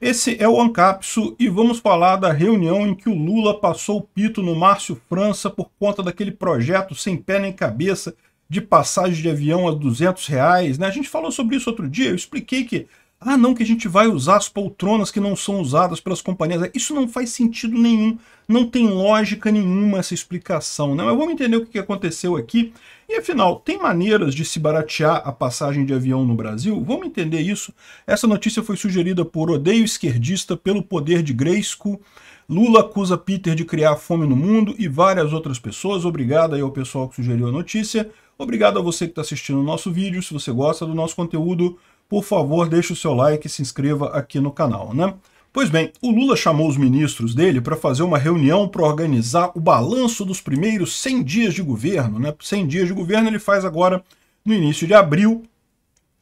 Esse é o Ancapsu e vamos falar da reunião em que o Lula passou o pito no Márcio França por conta daquele projeto sem pé nem cabeça de passagem de avião a 200 reais. Né? A gente falou sobre isso outro dia, eu expliquei que ah, não, que a gente vai usar as poltronas que não são usadas pelas companhias. É, isso não faz sentido nenhum, não tem lógica nenhuma essa explicação. Né? Mas vamos entender o que aconteceu aqui. E afinal, tem maneiras de se baratear a passagem de avião no Brasil? Vamos entender isso. Essa notícia foi sugerida por Odeio Esquerdista pelo Poder de Greisco. Lula acusa Peter de criar fome no mundo e várias outras pessoas. Obrigado aí ao pessoal que sugeriu a notícia. Obrigado a você que está assistindo o nosso vídeo. Se você gosta do nosso conteúdo, por favor, deixe o seu like e se inscreva aqui no canal, né? Pois bem, o Lula chamou os ministros dele para fazer uma reunião para organizar o balanço dos primeiros 100 dias de governo. Né? 100 dias de governo ele faz agora no início de abril,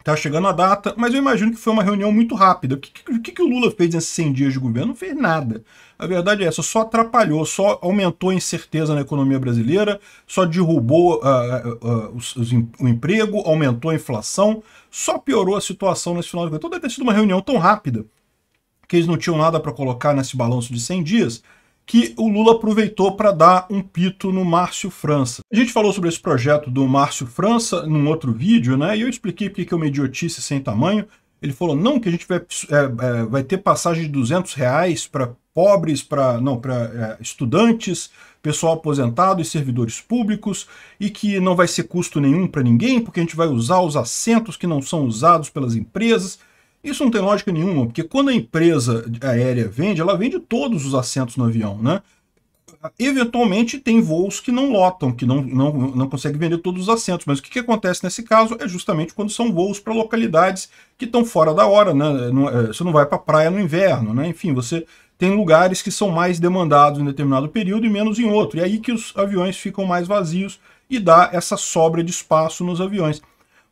Tá chegando a data, mas eu imagino que foi uma reunião muito rápida. O que, que, que o Lula fez nesses 100 dias de governo? Não fez nada. A verdade é essa, só atrapalhou, só aumentou a incerteza na economia brasileira, só derrubou uh, uh, os, os, o emprego, aumentou a inflação, só piorou a situação nesse final de governo. Então deve ter sido uma reunião tão rápida que eles não tinham nada para colocar nesse balanço de 100 dias, que o Lula aproveitou para dar um pito no Márcio França. A gente falou sobre esse projeto do Márcio França num outro vídeo, né? E eu expliquei porque que é uma idiotice sem tamanho. Ele falou, não, que a gente vai, é, é, vai ter passagem de 200 reais para pobres, para não para é, estudantes, pessoal aposentado e servidores públicos, e que não vai ser custo nenhum para ninguém, porque a gente vai usar os assentos que não são usados pelas empresas. Isso não tem lógica nenhuma, porque quando a empresa aérea vende, ela vende todos os assentos no avião, né? Eventualmente tem voos que não lotam, que não, não, não consegue vender todos os assentos, mas o que, que acontece nesse caso é justamente quando são voos para localidades que estão fora da hora, né? É, você não vai para a praia no inverno, né? Enfim, você tem lugares que são mais demandados em determinado período e menos em outro. E é aí que os aviões ficam mais vazios e dá essa sobra de espaço nos aviões.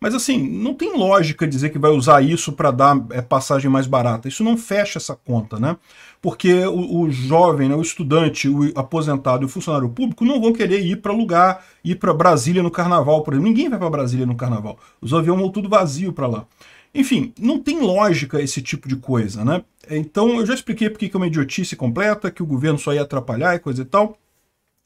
Mas assim, não tem lógica dizer que vai usar isso para dar é, passagem mais barata. Isso não fecha essa conta, né? Porque o, o jovem, né, o estudante, o aposentado e o funcionário público não vão querer ir para lugar, ir para Brasília no carnaval, por exemplo. Ninguém vai para Brasília no carnaval. Os aviões vão tudo vazio para lá. Enfim, não tem lógica esse tipo de coisa, né? Então, eu já expliquei porque que é uma idiotice completa, que o governo só ia atrapalhar e coisa e tal,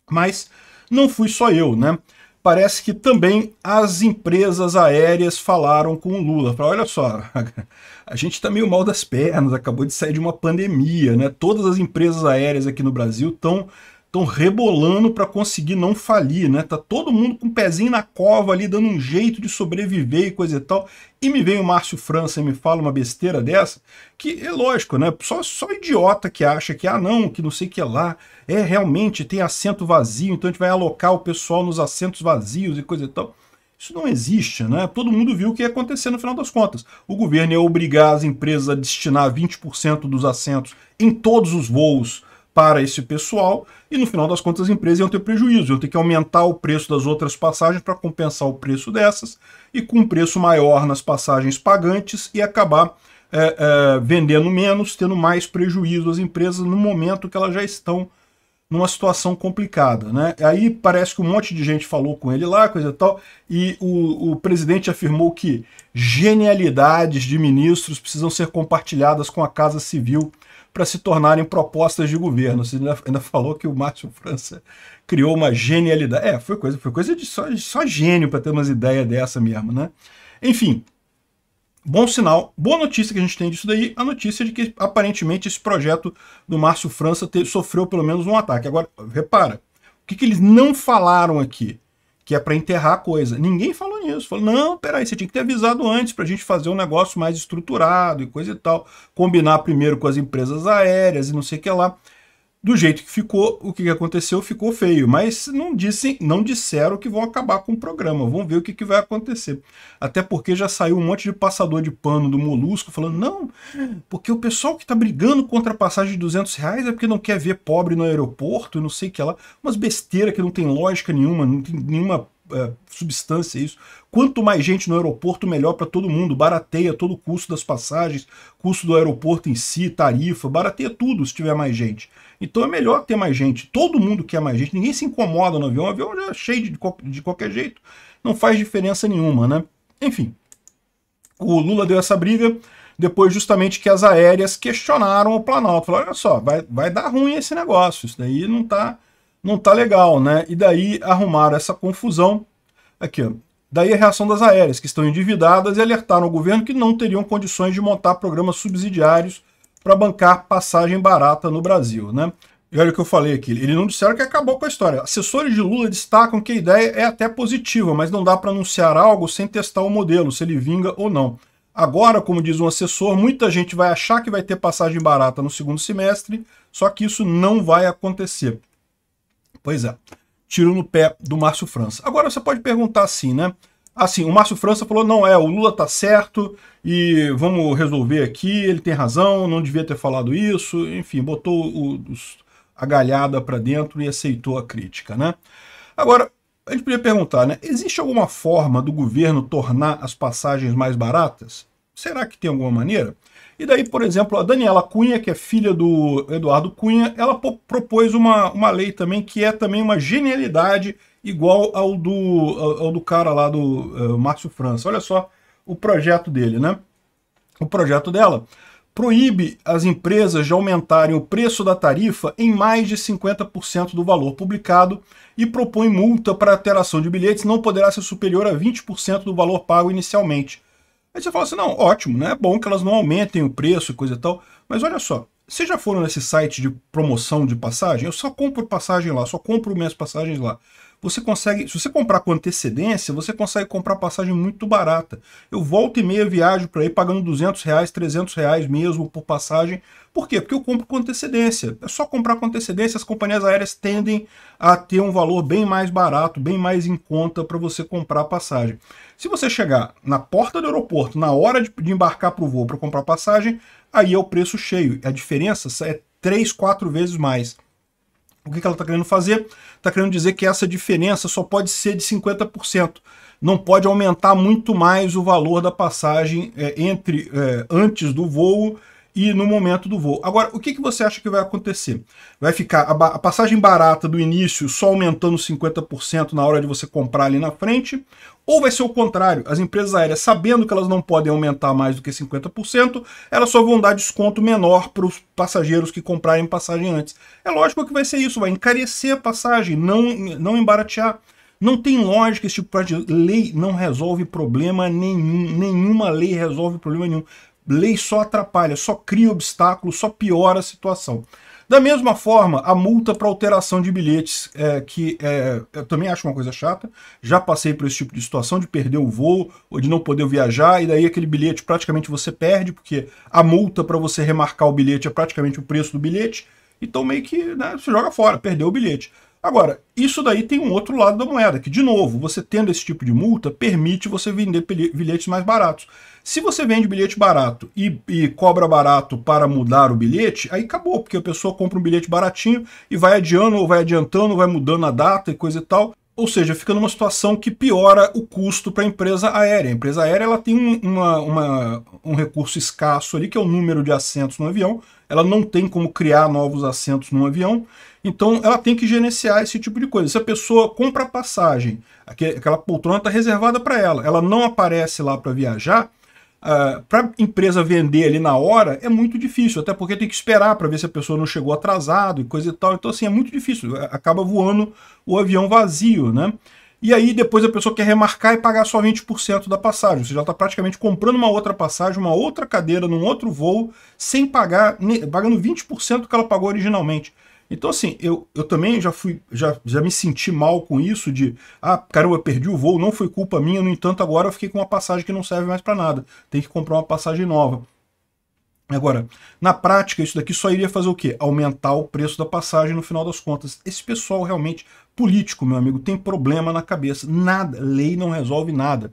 mas não fui só eu, né? parece que também as empresas aéreas falaram com o Lula. Falaram, olha só, a gente está meio mal das pernas, acabou de sair de uma pandemia, né? Todas as empresas aéreas aqui no Brasil estão estão rebolando para conseguir não falir, né? Tá todo mundo com o um pezinho na cova ali, dando um jeito de sobreviver e coisa e tal. E me vem o Márcio França e me fala uma besteira dessa, que é lógico, né? Só, só idiota que acha que, ah não, que não sei o que lá, é realmente tem assento vazio, então a gente vai alocar o pessoal nos assentos vazios e coisa e tal. Isso não existe, né? Todo mundo viu o que ia acontecer no final das contas. O governo ia obrigar as empresas a destinar 20% dos assentos em todos os voos para esse pessoal e no final das contas as empresas iam ter prejuízo, iam ter que aumentar o preço das outras passagens para compensar o preço dessas e com um preço maior nas passagens pagantes e acabar é, é, vendendo menos, tendo mais prejuízo as empresas no momento que elas já estão numa situação complicada. Né? Aí parece que um monte de gente falou com ele lá, coisa e tal, e o, o presidente afirmou que genialidades de ministros precisam ser compartilhadas com a Casa Civil para se tornarem propostas de governo. Você ainda, ainda, falou que o Márcio França criou uma genialidade. É, foi coisa, foi coisa de só, só gênio para ter umas ideias dessa mesmo, né? Enfim, bom sinal, boa notícia que a gente tem disso daí, a notícia de que aparentemente esse projeto do Márcio França sofreu pelo menos um ataque. Agora, repara, o que, que eles não falaram aqui? que é para enterrar a coisa. Ninguém falou nisso. Falou, não, peraí, você tinha que ter avisado antes para a gente fazer um negócio mais estruturado e coisa e tal. Combinar primeiro com as empresas aéreas e não sei o que lá do jeito que ficou, o que aconteceu ficou feio, mas não, disse, não disseram que vão acabar com o programa, vamos ver o que, que, vai acontecer. Até porque já saiu um monte de passador de pano do Molusco falando, não, porque o pessoal que está brigando contra a passagem de 200 reais é porque não quer ver pobre no aeroporto, não sei o que lá, umas besteiras que não tem lógica nenhuma, não tem nenhuma é, substância isso. Quanto mais gente no aeroporto, melhor para todo mundo. Barateia todo o custo das passagens, custo do aeroporto em si, tarifa, barateia tudo se tiver mais gente. Então é melhor ter mais gente. Todo mundo quer mais gente. Ninguém se incomoda no avião. O avião já é cheio de, de qualquer jeito. Não faz diferença nenhuma, né? Enfim, o Lula deu essa briga depois justamente que as aéreas questionaram o Planalto. Falaram, olha só, vai, vai dar ruim esse negócio. Isso daí não está não tá legal, né? E daí arrumaram essa confusão aqui, Daí a reação das aéreas, que estão endividadas e alertaram o governo que não teriam condições de montar programas subsidiários para bancar passagem barata no Brasil, né? E olha o que eu falei aqui, eles não disseram que acabou com a história. Assessores de Lula destacam que a ideia é até positiva, mas não dá para anunciar algo sem testar o modelo, se ele vinga ou não. Agora, como diz um assessor, muita gente vai achar que vai ter passagem barata no segundo semestre, só que isso não vai acontecer. Pois é. Tiro no pé do Márcio França. Agora você pode perguntar assim, né? Assim, o Márcio França falou: não, é, o Lula tá certo e vamos resolver aqui, ele tem razão, não devia ter falado isso, enfim, botou o, os, a galhada para dentro e aceitou a crítica, né? Agora, a gente podia perguntar, né? Existe alguma forma do governo tornar as passagens mais baratas? Será que tem alguma maneira? E daí, por exemplo, a Daniela Cunha, que é filha do Eduardo Cunha, ela propôs uma, uma lei também que é também uma genialidade igual ao do, ao, ao do cara lá do uh, Márcio França. Olha só o projeto dele, né? O projeto dela proíbe as empresas de aumentarem o preço da tarifa em mais de 50% do valor publicado e propõe multa para alteração de bilhetes não poderá ser superior a 20% do valor pago inicialmente. Aí você fala assim, não, ótimo, né? É bom que elas não aumentem o preço e coisa e tal. Mas olha só, vocês já foram nesse site de promoção de passagem? Eu só compro passagem lá, só compro minhas passagens lá você consegue, se você comprar com antecedência, você consegue comprar passagem muito barata. Eu volto e meia viagem para aí pagando 200 reais, 300 reais mesmo por passagem. Por quê? Porque eu compro com antecedência. É só comprar com antecedência, as companhias aéreas tendem a ter um valor bem mais barato, bem mais em conta para você comprar passagem. Se você chegar na porta do aeroporto, na hora de, de embarcar para o voo para comprar passagem, aí é o preço cheio. A diferença é 3, 4 vezes mais. O que, ela está querendo fazer? Está querendo dizer que essa diferença só pode ser de 50%. Não pode aumentar muito mais o valor da passagem é, entre é, antes do voo e no momento do voo. Agora, o que, que você acha que vai acontecer? Vai ficar a, a passagem barata do início só aumentando 50% na hora de você comprar ali na frente? Ou vai ser o contrário? As empresas aéreas, sabendo que elas não podem aumentar mais do que 50%, elas só vão dar desconto menor para os passageiros que comprarem passagem antes. É lógico que vai ser isso, vai encarecer a passagem, não, não embaratear. Não tem lógica esse tipo de lei não resolve problema nenhum, nenhuma lei resolve problema nenhum lei só atrapalha, só cria obstáculos, só piora a situação. Da mesma forma, a multa para alteração de bilhetes, é, que é, eu também acho uma coisa chata, já passei por esse tipo de situação de perder o voo ou de não poder viajar, e daí aquele bilhete praticamente você perde, porque a multa para você remarcar o bilhete é praticamente o preço do bilhete, então meio que né, você joga fora, perdeu o bilhete. Agora, isso daí tem um outro lado da moeda, que de novo, você tendo esse tipo de multa, permite você vender bilhetes mais baratos. Se você vende bilhete barato e, e cobra barato para mudar o bilhete, aí acabou, porque a pessoa compra um bilhete baratinho e vai adiando, ou vai adiantando, ou vai mudando a data e coisa e tal. Ou seja, fica numa situação que piora o custo para a empresa aérea. A empresa aérea ela tem uma, uma, um recurso escasso ali, que é o número de assentos no avião, ela não tem como criar novos assentos num avião, então ela tem que gerenciar esse tipo de coisa. Se a pessoa compra passagem, aquela poltrona está reservada para ela, ela não aparece lá para viajar, Uh, ah, para empresa vender ali na hora é muito difícil, até porque tem que esperar para ver se a pessoa não chegou atrasado e coisa e tal. Então, assim, é muito difícil, acaba voando o avião vazio, né? E aí depois a pessoa quer remarcar e pagar só 20% da passagem. Você já está praticamente comprando uma outra passagem, uma outra cadeira, num outro voo, sem pagar, pagando 20% que ela pagou originalmente. Então, assim, eu, eu também já fui, já, já me senti mal com isso de ah, caramba, eu perdi o voo, não foi culpa minha, no entanto, agora eu fiquei com uma passagem que não serve mais para nada. Tem que comprar uma passagem nova. Agora, na prática, isso daqui só iria fazer o quê? Aumentar o preço da passagem no final das contas. Esse pessoal realmente político, meu amigo, tem problema na cabeça. Nada, lei não resolve nada.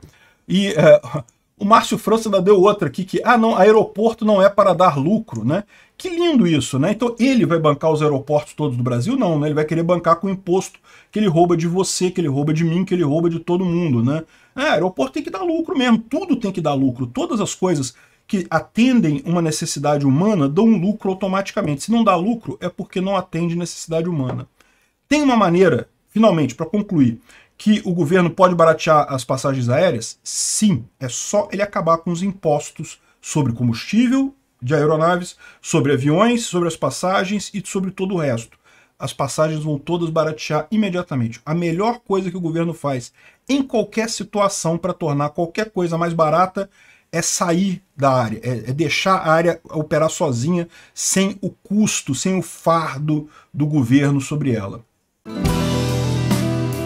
E é, o Márcio França ainda deu outra aqui, que, ah não, aeroporto não é para dar lucro, né? Que lindo isso, né? Então ele vai bancar os aeroportos todos do Brasil? Não, né? Ele vai querer bancar com o imposto que ele rouba de você, que ele rouba de mim, que ele rouba de todo mundo, né? É, aeroporto tem que dar lucro mesmo, tudo tem que dar lucro, todas as coisas que atendem uma necessidade humana dão lucro automaticamente. Se não dá lucro, é porque não atende necessidade humana. Tem uma maneira finalmente, para concluir, que o governo pode baratear as passagens aéreas? Sim, é só ele acabar com os impostos sobre combustível de aeronaves, sobre aviões, sobre as passagens e sobre todo o resto. As passagens vão todas baratear imediatamente. A melhor coisa que o governo faz em qualquer situação para tornar qualquer coisa mais barata é sair da área, é, é, deixar a área operar sozinha, sem o custo, sem o fardo do governo sobre ela.